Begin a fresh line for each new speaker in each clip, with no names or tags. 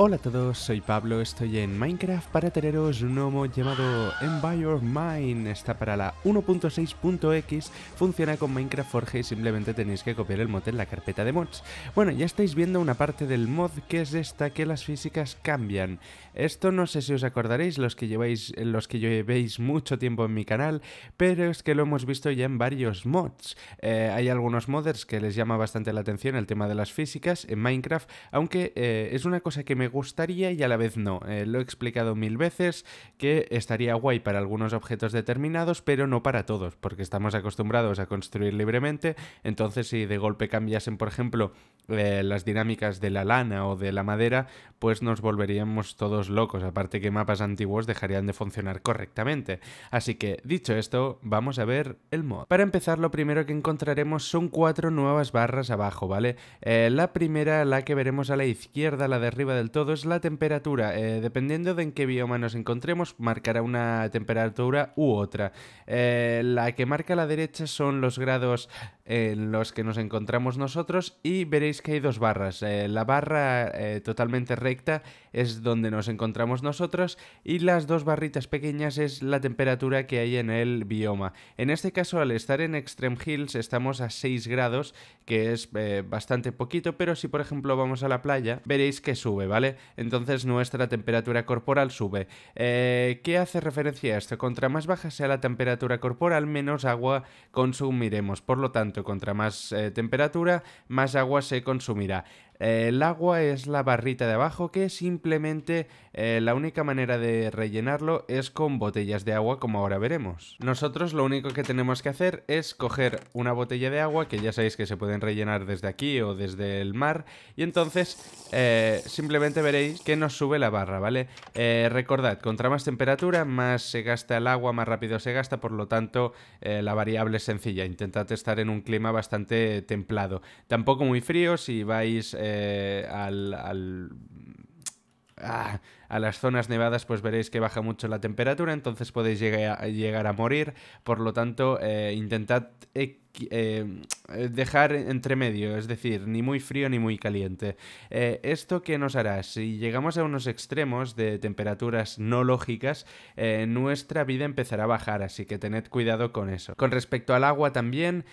Hola a todos, soy Pablo, estoy en Minecraft para teneros un nuevo llamado Empire Mine. Está para la 1.6.x, funciona con Minecraft Forge y simplemente tenéis que copiar el mod en la carpeta de mods. Bueno, ya estáis viendo una parte del mod que es esta, que las físicas cambian. Esto no sé si os acordaréis, los que lleváis, los que llevéis mucho tiempo en mi canal, pero es que lo hemos visto ya en varios mods. Eh, hay algunos modders que les llama bastante la atención el tema de las físicas en Minecraft, aunque eh, es una cosa que me gustaría y a la vez no. Eh, lo he explicado mil veces que estaría guay para algunos objetos determinados, pero no para todos, porque estamos acostumbrados a construir libremente. Entonces, si de golpe cambiasen, por ejemplo, eh, las dinámicas de la lana o de la madera, pues nos volveríamos todos locos. Aparte que mapas antiguos dejarían de funcionar correctamente. Así que, dicho esto, vamos a ver el mod. Para empezar, lo primero que encontraremos son cuatro nuevas barras abajo, ¿vale? Eh, la primera, la que veremos a la izquierda, la de arriba del todo es la temperatura. Eh, dependiendo de en qué bioma nos encontremos, marcará una temperatura u otra. Eh, la que marca a la derecha son los grados en eh, los que nos encontramos nosotros y veréis que hay dos barras. Eh, la barra eh, totalmente recta es donde nos encontramos nosotros y las dos barritas pequeñas es la temperatura que hay en el bioma. En este caso al estar en Extreme Hills estamos a 6 grados que es bastante poquito pero si por ejemplo vamos a la playa veréis que sube, ¿vale? Entonces nuestra temperatura corporal sube. ¿Qué hace referencia a esto? Contra más baja sea la temperatura corporal menos agua consumiremos. Por lo tanto contra más eh, temperatura, más agua se consumirá el agua es la barrita de abajo que simplemente eh, la única manera de rellenarlo es con botellas de agua como ahora veremos. Nosotros lo único que tenemos que hacer es coger una botella de agua que ya sabéis que se pueden rellenar desde aquí o desde el mar y entonces eh, simplemente veréis que nos sube la barra, ¿vale? Eh, recordad, contra más temperatura más se gasta el agua, más rápido se gasta, por lo tanto la variable es sencilla, intentad estar en un clima bastante templado, tampoco muy frío si vais eh, ah, a las zonas nevadas pues veréis que baja mucho la temperatura, entonces podéis llegar a, morir. Por lo tanto, eh, intentad e- eh, eh, dejar entre medio, es decir, ni muy frío ni muy caliente. Eh, ¿Esto qué nos hará? Si llegamos a unos extremos de temperaturas no lógicas, nuestra vida empezará a bajar, así que tened cuidado con eso. Con respecto al agua también,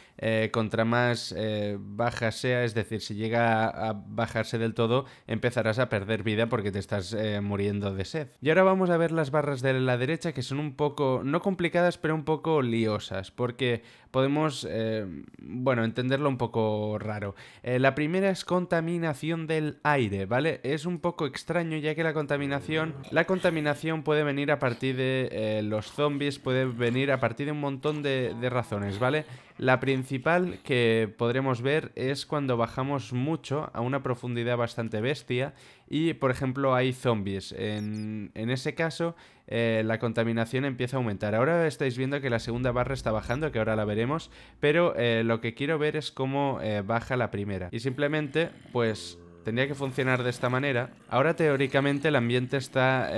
contra más baja sea, es decir, si llega a bajarse del todo, empezarás a perder vida porque te estás muriendo de sed. Y ahora vamos a ver las barras de la derecha que son un poco, no complicadas, pero un poco liosas, porque podemos... Em, bueno, entenderlo un poco raro. Eh, la primera es contaminación del aire, ¿vale? Es un poco extraño ya que la contaminación, la contaminación puede venir a partir de eh, los zombies, puede venir a partir de un montón de razones, ¿vale? La principal que podremos ver es cuando bajamos mucho a una profundidad bastante bestia y, por ejemplo, hay zombies. En, ese caso, eh, la contaminación empieza a aumentar. Ahora estáis viendo que la segunda barra está bajando, que ahora la veremos, pero eh, lo que quiero ver es cómo eh, baja la primera. Y simplemente, pues... Tendría que funcionar de esta manera. Ahora teóricamente el ambiente está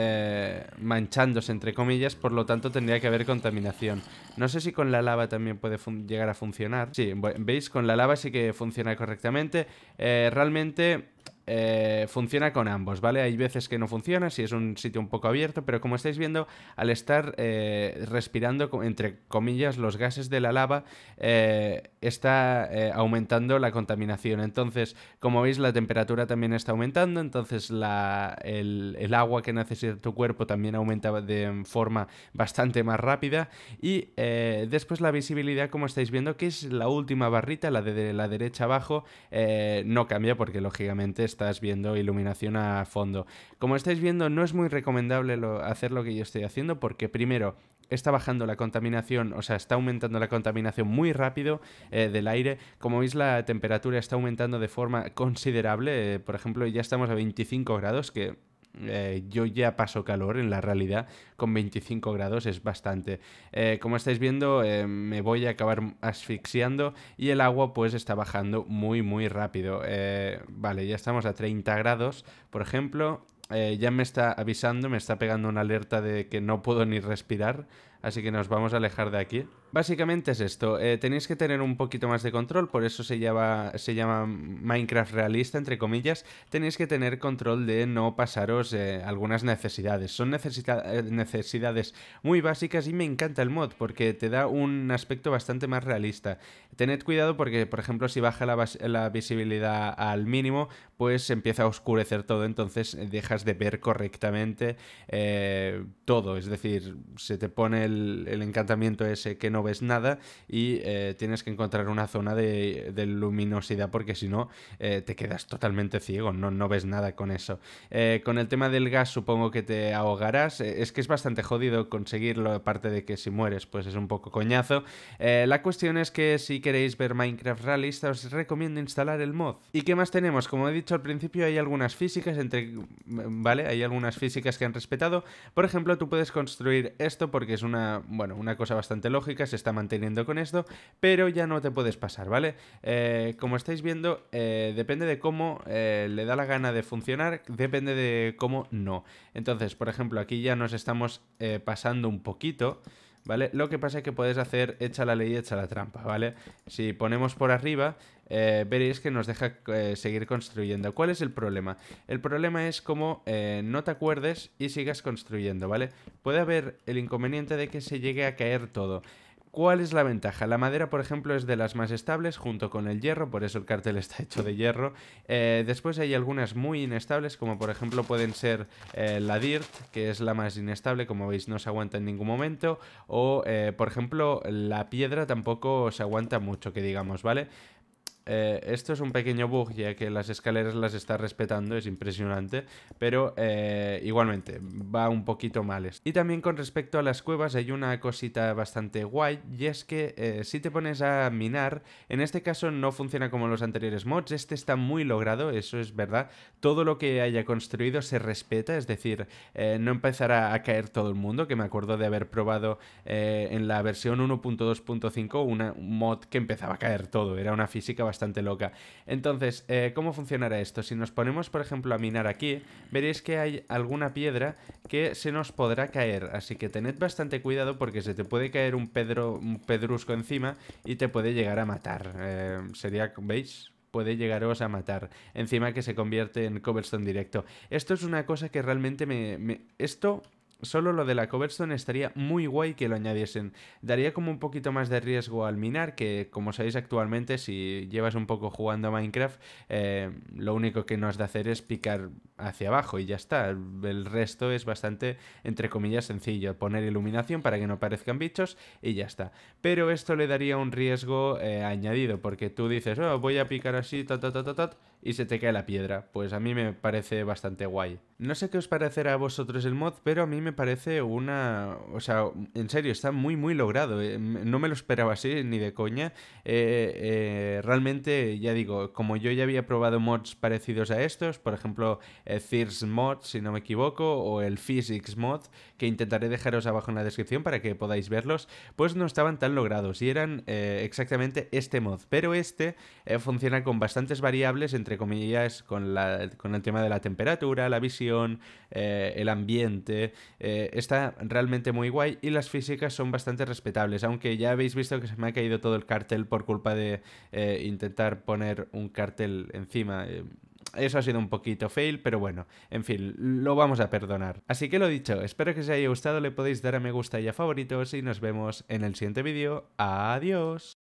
manchándose, entre comillas, por lo tanto tendría que haber contaminación. No sé si con la lava también puede llegar a funcionar. Sí, veis, con la lava sí que funciona correctamente. realmente eh, funciona con ambos, ¿vale? Hay veces que no funciona, si es un sitio un poco abierto, pero como estáis viendo, al estar eh, respirando, entre comillas, los gases de la lava, eh, está aumentando la contaminación. Entonces, como veis, la temperatura también está aumentando, entonces el, agua que necesita tu cuerpo también aumenta de forma bastante más rápida. Y después la visibilidad, como estáis viendo, que es la última barrita, la de la derecha abajo, no cambia porque lógicamente estás viendo iluminación a fondo. Como estáis viendo, no es muy recomendable hacer lo que yo estoy haciendo porque primero está bajando la contaminación, o sea, está aumentando la contaminación muy rápido eh, del aire. Como veis, la temperatura está aumentando de forma considerable. Eh, por ejemplo, ya estamos a 25 grados, que eh, yo ya paso calor en la realidad, con 25 grados es bastante. Eh, como estáis viendo, eh, me voy a acabar asfixiando y el agua pues está bajando muy muy rápido. vale, ya estamos a 30 grados, por ejemplo. ya me está avisando, me está pegando una alerta de que no puedo ni respirar así que nos vamos a alejar de aquí. Básicamente es esto, eh, tenéis que tener un poquito más de control, por eso se llama, se llama Minecraft realista, entre comillas, tenéis que tener control de no pasaros eh, algunas necesidades. Son eh, necesidades muy básicas y me encanta el mod porque te da un aspecto bastante más realista. Tened cuidado porque, por ejemplo, si baja la, visibilidad al mínimo, pues empieza a oscurecer todo, entonces dejas de ver correctamente todo, es decir, se te pone el, encantamiento ese que no ves nada y eh, tienes que encontrar una zona de, luminosidad porque si no eh, te quedas totalmente ciego, no, no ves nada con eso. Eh, con el tema del gas supongo que te ahogarás, es que es bastante jodido conseguirlo, aparte de que si mueres pues es un poco coñazo. la cuestión es que si queréis ver Minecraft realista os recomiendo instalar el mod. ¿Y qué más tenemos? Como he dicho al principio hay algunas físicas entre... Mm, ¿vale? Hay algunas físicas que han respetado. Por ejemplo, tú puedes construir esto porque es una bueno, una cosa bastante lógica, se está manteniendo con esto, pero ya no te puedes pasar, ¿vale? Eh, como estáis viendo, eh, depende de cómo eh, le da la gana de funcionar, depende de cómo no. Entonces, por ejemplo, aquí ya nos estamos pasando un poquito. ¿vale? Lo que pasa es que puedes hacer echa la ley, echa la trampa, ¿vale? Si ponemos por arriba, eh, veréis que nos deja eh, seguir construyendo. ¿Cuál es el problema? El problema es como eh, no te acuerdes y sigas construyendo, ¿vale? Puede haber el inconveniente de que se llegue a caer todo. ¿Cuál es la ventaja? La madera, por ejemplo, es de las más estables junto con el hierro, por eso el cartel está hecho de hierro. Eh, después hay algunas muy inestables, como por ejemplo pueden ser eh, la dirt, que es la más inestable, como veis no se aguanta en ningún momento, o eh, por ejemplo la piedra tampoco se aguanta mucho, que digamos, ¿vale? Eh, esto es un pequeño bug ya que las escaleras las está respetando, es impresionante, pero eh, igualmente va un poquito mal. Y también con respecto a las cuevas hay una cosita bastante guay y es que eh, si te pones a minar, en este caso no funciona como los anteriores mods, este está muy logrado, eso es verdad, todo lo que haya construido se respeta, es decir, no empezará a caer todo el mundo, que me acuerdo de haber probado en la versión 1.2.5 un mod que empezaba a caer todo, era una física bastante loca. Entonces, eh, ¿cómo funcionará esto? Si nos ponemos, por ejemplo, a minar aquí, veréis que hay alguna piedra que se nos podrá caer, así que tened bastante cuidado porque se te puede caer un, pedro, un pedrusco encima y te puede llegar a matar. Eh, sería, ¿veis? puede llegaros a matar. Encima que se convierte en cobblestone directo. Esto es una cosa que realmente me... me... Esto Solo lo de la Coverstone estaría muy guay que lo añadiesen. Daría como un poquito más de riesgo al minar, que como sabéis actualmente, si llevas un poco jugando a Minecraft, eh, lo único que no has de hacer es picar hacia abajo y ya está. El resto es bastante, entre comillas, sencillo. Poner iluminación para que no parezcan bichos y ya está. Pero esto le daría un riesgo eh, añadido, porque tú dices, oh, voy a picar así, tot, y se te cae la piedra. Pues a mí me parece bastante guay. No sé qué os parecerá a vosotros el mod, pero a mí me me parece una... O sea, en serio, está muy, muy logrado. Eh, no me lo esperaba así, ni de coña. Eh, eh, realmente, ya digo, como yo ya había probado mods parecidos a estos, por ejemplo, el Thirst Mod, si no me equivoco, o el Physics Mod, que intentaré dejaros abajo en la descripción para que podáis verlos, pues no estaban tan logrados y eran exactamente este mod. Pero este funciona con bastantes variables, entre comillas, con, la, con el tema de la temperatura, la visión, el ambiente, eh, está realmente muy guay y las físicas son bastante respetables, aunque ya habéis visto que se me ha caído todo el cartel por culpa de eh, intentar poner un cartel encima. Eh, eso ha sido un poquito fail, pero bueno, en fin, lo vamos a perdonar. Así que lo dicho, espero que os haya gustado, le podéis dar a me gusta y a favoritos y nos vemos en el siguiente vídeo. Adiós.